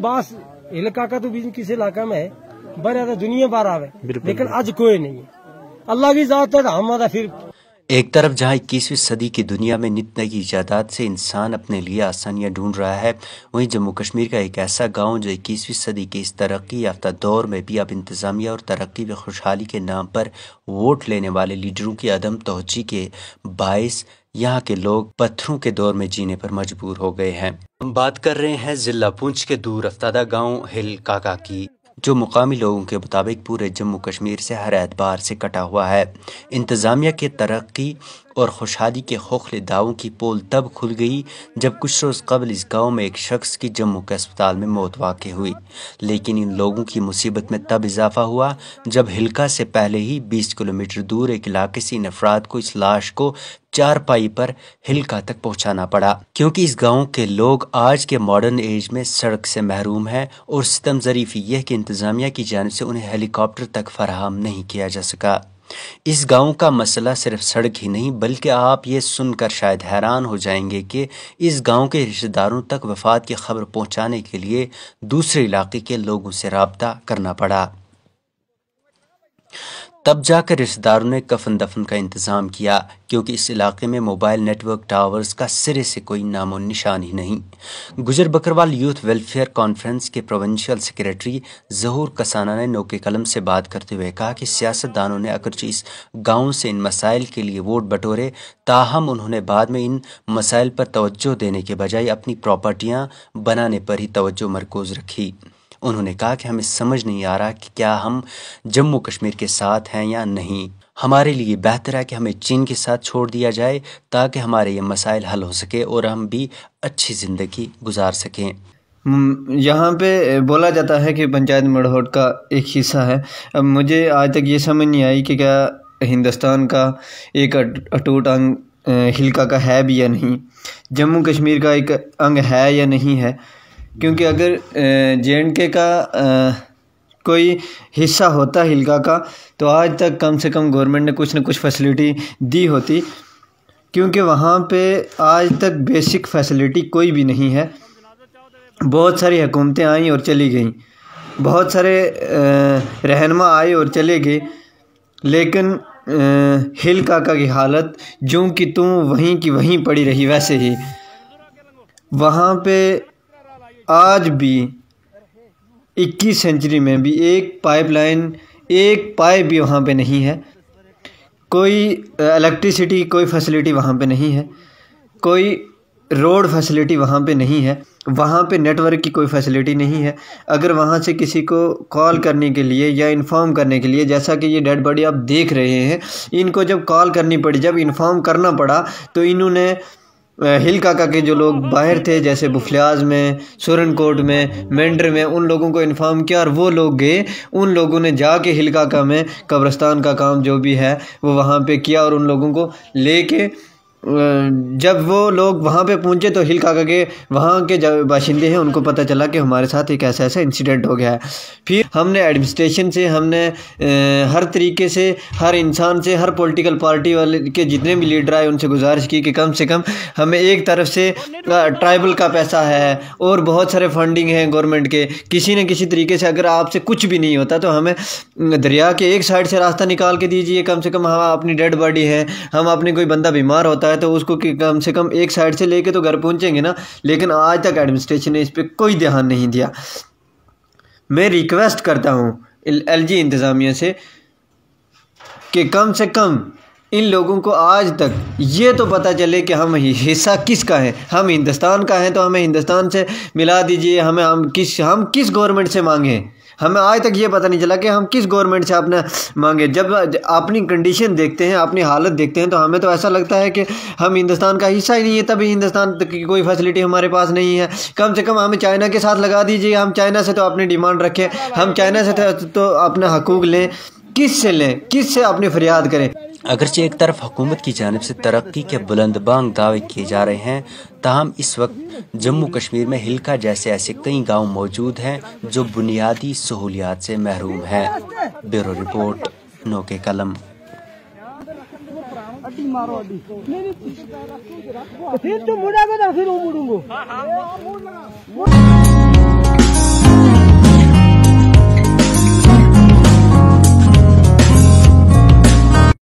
बांस इलाका का तो बीज किस इलाका में है बड़े ज्यादा दुनिया बार आवे लेकिन आज कोई नहीं है अल्लाह की जात है हम फिर एक तरफ जहां इक्कीसवीं सदी की दुनिया में नित नई ईजादात से इंसान अपने लिए आसानियां ढूंढ रहा है वहीं जम्मू कश्मीर का एक ऐसा गांव जो इक्कीसवीं सदी के इस तरक्की याफ्ता दौर में भी अब इंतजामिया और तरक्की व खुशहाली के नाम पर वोट लेने वाले लीडरों की अदम तोहची के बायस यहाँ के लोग पत्थरों के दौर में जीने पर मजबूर हो गए हैं हम बात कर रहे हैं जिला पुंछ के दूर अफ्तादा गांव हिल काका की जो मुकामी लोगों के मुताबिक पूरे जम्मू कश्मीर से हर एतबार से कटा हुआ है इंतज़ामिया के तरक्की और खुशहाली के खोखले दावों की पोल तब खुल गई जब कुछ रोज़ कबल इस गांव में एक शख्स की जम्मू के अस्पताल में मौत वाक़ हुई लेकिन इन लोगों की मुसीबत में तब इजाफा हुआ जब हिलका से पहले ही 20 किलोमीटर दूर एक इलाके से इन अफराद को इस लाश को चार पाई पर हिलका तक पहुंचाना पड़ा क्योंकि इस गांव के लोग आज के मॉडर्न एज में सड़क से महरूम हैं और सितम जरीफी यह कि इंतज़ामिया की जानब से उन्हें हेलीकॉप्टर तक फराहम नहीं किया जा सका इस गांव का मसला सिर्फ सड़क ही नहीं बल्कि आप ये सुनकर शायद हैरान हो जाएंगे कि इस गांव के रिश्तेदारों तक वफात की खबर पहुंचाने के लिए दूसरे इलाके के लोगों से रबता करना पड़ा तब जाकर रिश्तेदारों ने कफन दफन का इंतज़ाम किया क्योंकि इस इलाके में मोबाइल नेटवर्क टावर्स का सिरे से कोई नामो निशान ही नहीं Gujjar Bakarwal youth welfare conference के प्रोविंशियल सेक्रेटरी जहूर कसाना ने नोके कलम से बात करते हुए कहा कि सियासतदानों ने अगरचे इस गाँव से इन मसाइल के लिए वोट बटोरे ताहम उन्होंने बाद में इन मसाइल पर तोज्जो देने के बजाय अपनी प्रॉपर्टियाँ बनाने पर ही तोज्जो मरकोज रखी उन्होंने कहा कि हमें समझ नहीं आ रहा कि क्या हम जम्मू कश्मीर के साथ हैं या नहीं हमारे लिए बेहतर है कि हमें चीन के साथ छोड़ दिया जाए ताकि हमारे ये मसाइल हल हो सके और हम भी अच्छी ज़िंदगी गुजार सकें हम्म, यहाँ पे बोला जाता है कि पंचायत मड़होट का एक हिस्सा है अब मुझे आज तक ये समझ नहीं आई कि क्या हिंदुस्तान का एक अटूट अंग हिलका का है भी या नहीं जम्मू कश्मीर का एक अंग है या नहीं है क्योंकि अगर जे एंड के का आ, कोई हिस्सा होता हिलका का तो आज तक कम से कम गवर्नमेंट ने कुछ ना कुछ फैसिलिटी दी होती क्योंकि वहाँ पे आज तक बेसिक फैसिलिटी कोई भी नहीं है बहुत सारी हुकूमतें आईं और चली गईं बहुत सारे रहनमा आए और चले गए लेकिन हिल काका की हालत जो कि तू वहीं की वहीं पड़ी रही वैसे ही वहाँ पे आज भी 21 सेंचुरी में भी एक पाइपलाइन एक पाइप भी वहाँ पे नहीं है कोई इलेक्ट्रिसिटी कोई फैसिलिटी वहाँ पे नहीं है कोई रोड फैसिलिटी वहाँ पे नहीं है वहाँ पे नेटवर्क की कोई फैसिलिटी नहीं है अगर वहाँ से किसी को कॉल करने के लिए या इन्फॉर्म करने के लिए जैसा कि ये डेड बॉडी आप देख रहे हैं इनको जब कॉल करनी पड़ी जब इन्फॉर्म करना पड़ा तो इन्होंने हिल काका के जो लोग बाहर थे जैसे बुफलियाज में सुरनकोट में मेंडर में उन लोगों को इन्फॉर्म किया और वो लोग गए उन लोगों ने जाके हिल काका में कब्रस्तान का काम जो भी है वो वहाँ पे किया और उन लोगों को लेके जब वो लोग वहाँ पे पहुँचे तो हिल खा के वहाँ के जब बाशिंदे हैं उनको पता चला कि हमारे साथ एक ऐसा ऐसा इंसिडेंट हो गया है फिर हमने एडमिनिस्ट्रेशन से हमने हर तरीके से हर इंसान से हर पॉलिटिकल पार्टी वाले के जितने भी लीडर आए उनसे गुजारिश की कि कम से कम हमें एक तरफ से ट्राइबल का पैसा है और बहुत सारे फंडिंग हैं गवर्नमेंट के किसी न किसी तरीके से अगर आपसे कुछ भी नहीं होता तो हमें दरिया के एक साइड से रास्ता निकाल के दीजिए कम से कम हम अपनी डेड बॉडी है हम अपने कोई बंदा बीमार होता है था तो उसको कम से कम एक साइड से लेके तो घर पहुंचेंगे ना लेकिन आज तक एडमिनिस्ट्रेशन ने इस पर कोई ध्यान नहीं दिया मैं रिक्वेस्ट करता हूँ एल जी इंतज़ामिया से कि कम से कम इन लोगों को आज तक ये तो पता चले कि हम हिस्सा किसका है हम हिंदुस्तान का हैं तो हमें हिंदुस्तान से मिला दीजिए हमें हम किस हम किस गवर्नमेंट से मांगें हमें आज तक ये पता नहीं चला कि हम किस गवर्नमेंट से आपने मांगे जब अपनी कंडीशन देखते हैं अपनी हालत देखते हैं तो हमें तो ऐसा लगता है कि हम हिंदुस्तान का हिस्सा ही नहीं है तभी हिंदुस्तान की कोई फैसिलिटी हमारे पास नहीं है कम से कम हमें चाइना के साथ लगा दीजिए हम चाइना से तो अपनी डिमांड रखें हम चाइना से तो, तो अपना हकूक लें किस से लें किस से अपनी फरियाद करें अगरचे एक तरफ हुकूमत की जानब से तरक्की के बुलंदबांग दावे किए जा रहे हैं ताहम इस वक्त जम्मू कश्मीर में हिलका जैसे ऐसे कई गांव मौजूद हैं जो बुनियादी सहूलियात से महरूम हैं ब्यूरो रिपोर्ट नोके कलम अड्डी मारो अड्डी फिर तो मुड़ा फिर वो मुड़ूंगो